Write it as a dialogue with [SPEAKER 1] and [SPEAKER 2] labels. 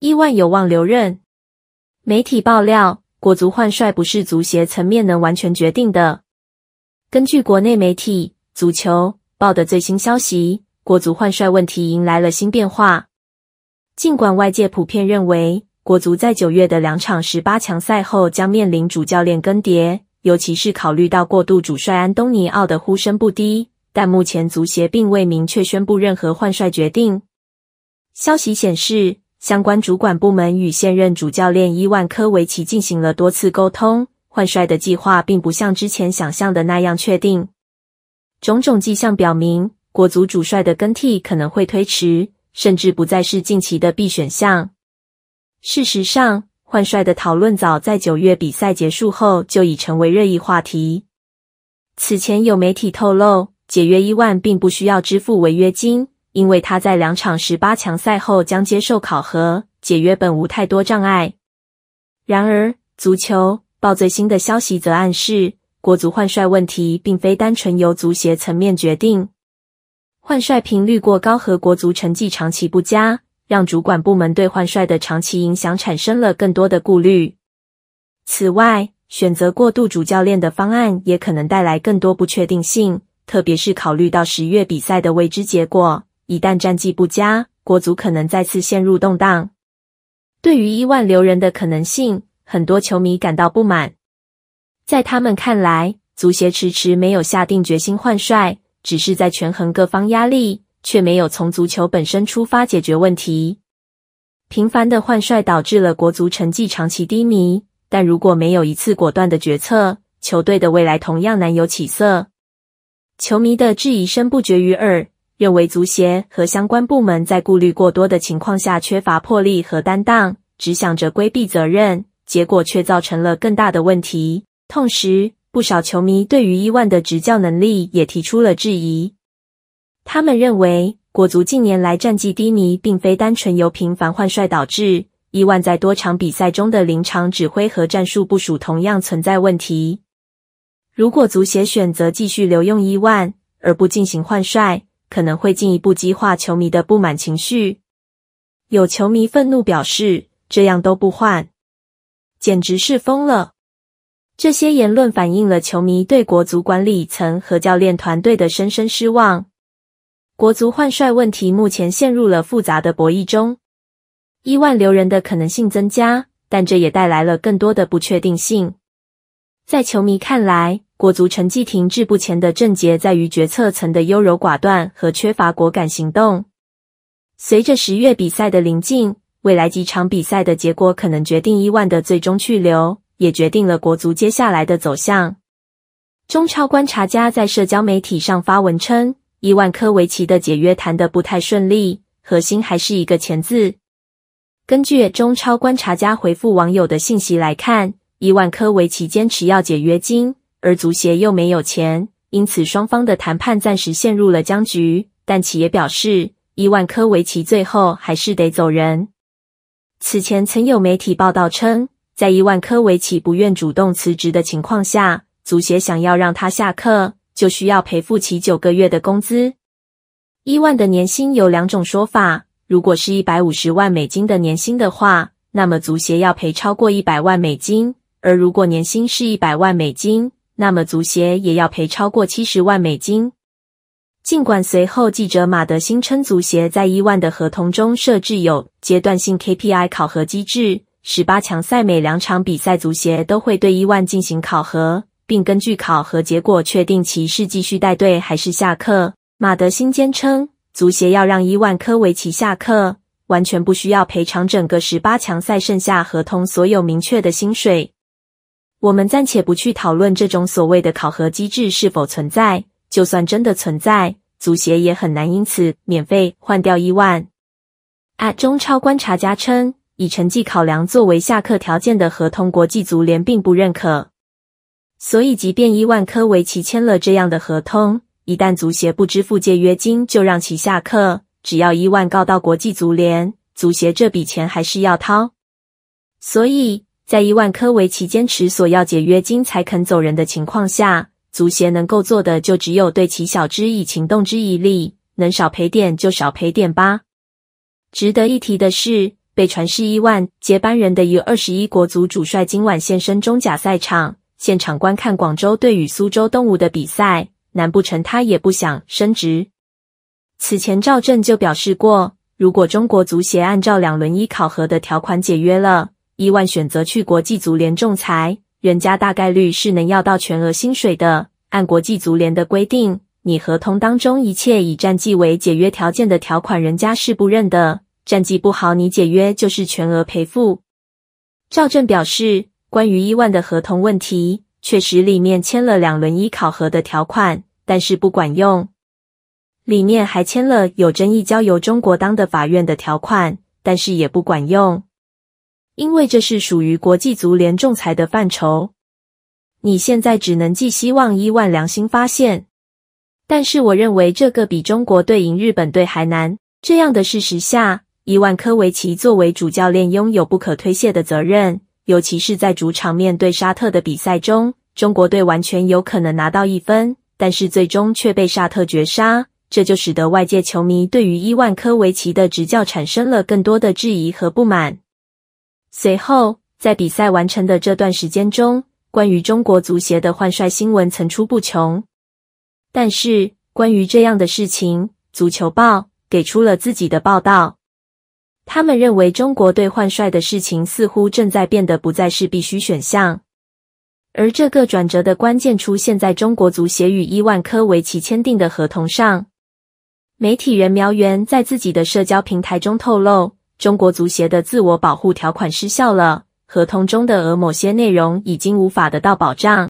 [SPEAKER 1] 亿万有望留任。媒体爆料，国足换帅不是足协层面能完全决定的。根据国内媒体《足球报》的最新消息，国足换帅问题迎来了新变化。尽管外界普遍认为，国足在九月的两场十八强赛后将面临主教练更迭，尤其是考虑到过渡主帅安东尼奥的呼声不低，但目前足协并未明确宣布任何换帅决定。消息显示。相关主管部门与现任主教练伊万科维奇进行了多次沟通，换帅的计划并不像之前想象的那样确定。种种迹象表明，国足主帅的更替可能会推迟，甚至不再是近期的必选项。事实上，换帅的讨论早在九月比赛结束后就已成为热议话题。此前有媒体透露，解约伊万并不需要支付违约金。因为他在两场十八强赛后将接受考核，解约本无太多障碍。然而，《足球报》最新的消息则暗示，国足换帅问题并非单纯由足协层面决定。换帅频率过高和国足成绩长期不佳，让主管部门对换帅的长期影响产生了更多的顾虑。此外，选择过渡主教练的方案也可能带来更多不确定性，特别是考虑到十月比赛的未知结果。一旦战绩不佳，国足可能再次陷入动荡。对于伊万留人的可能性，很多球迷感到不满。在他们看来，足协迟迟没有下定决心换帅，只是在权衡各方压力，却没有从足球本身出发解决问题。频繁的换帅导致了国足成绩长期低迷。但如果没有一次果断的决策，球队的未来同样难有起色。球迷的质疑声不绝于耳。认为足协和相关部门在顾虑过多的情况下缺乏魄力和担当，只想着规避责任，结果却造成了更大的问题。同时，不少球迷对于伊万的执教能力也提出了质疑。他们认为，国足近年来战绩低迷，并非单纯由频繁换帅导致。伊万在多场比赛中的临场指挥和战术部署同样存在问题。如果足协选择继续留用伊万，而不进行换帅，可能会进一步激化球迷的不满情绪。有球迷愤怒表示：“这样都不换，简直是疯了！”这些言论反映了球迷对国足管理层和教练团队的深深失望。国足换帅问题目前陷入了复杂的博弈中，伊万留人的可能性增加，但这也带来了更多的不确定性。在球迷看来，国足成绩停滞不前的症结在于决策层的优柔寡断和缺乏果敢行动。随着十月比赛的临近，未来几场比赛的结果可能决定伊万的最终去留，也决定了国足接下来的走向。中超观察家在社交媒体上发文称，伊万科维奇的解约谈的不太顺利，核心还是一个“钱”字。根据中超观察家回复网友的信息来看，伊万科维奇坚持要解约金。而足协又没有钱，因此双方的谈判暂时陷入了僵局。但企业表示，伊万科维奇最后还是得走人。此前曾有媒体报道称，在伊万科维奇不愿主动辞职的情况下，足协想要让他下课，就需要赔付其九个月的工资。伊万的年薪有两种说法：如果是一百五十万美金的年薪的话，那么足协要赔超过一百万美金；而如果年薪是一百万美金，那么足协也要赔超过七十万美金。尽管随后记者马德兴称，足协在伊万的合同中设置有阶段性 KPI 考核机制，十八强赛每两场比赛，足协都会对伊万进行考核，并根据考核结果确定其是继续带队还是下课。马德兴坚称，足协要让伊万科维奇下课，完全不需要赔偿整个十八强赛剩下合同所有明确的薪水。我们暂且不去讨论这种所谓的考核机制是否存在，就算真的存在，足协也很难因此免费换掉伊万。a 中超观察家称，以成绩考量作为下课条件的合同，国际足联并不认可。所以，即便伊万科维奇签了这样的合同，一旦足协不支付借约金，就让其下课，只要伊万告到国际足联，足协这笔钱还是要掏。所以。在伊万科维奇坚持索要解约金才肯走人的情况下，足协能够做的就只有对其晓之以情，动之以力，能少赔点就少赔点吧。值得一提的是，被传是伊万接班人的 U 二十一国足主帅今晚现身中甲赛场，现场观看广州队与苏州东吴的比赛。难不成他也不想升职？此前赵震就表示过，如果中国足协按照两轮一考核的条款解约了。伊万选择去国际足联仲裁，人家大概率是能要到全额薪水的。按国际足联的规定，你合同当中一切以战绩为解约条件的条款，人家是不认的。战绩不好，你解约就是全额赔付。赵震表示，关于伊万的合同问题，确实里面签了两轮一考核的条款，但是不管用。里面还签了有争议交由中国当的法院的条款，但是也不管用。因为这是属于国际足联仲裁的范畴，你现在只能寄希望伊万良心发现。但是，我认为这个比中国队赢日本队还难。这样的事实下，伊万科维奇作为主教练拥有不可推卸的责任，尤其是在主场面对沙特的比赛中，中国队完全有可能拿到一分，但是最终却被沙特绝杀，这就使得外界球迷对于伊万科维奇的执教产生了更多的质疑和不满。随后，在比赛完成的这段时间中，关于中国足协的换帅新闻层出不穷。但是，关于这样的事情，足球报给出了自己的报道。他们认为，中国队换帅的事情似乎正在变得不再是必须选项。而这个转折的关键出现在中国足协与伊万科维奇签订的合同上。媒体人苗原在自己的社交平台中透露。中国足协的自我保护条款失效了，合同中的某些内容已经无法得到保障。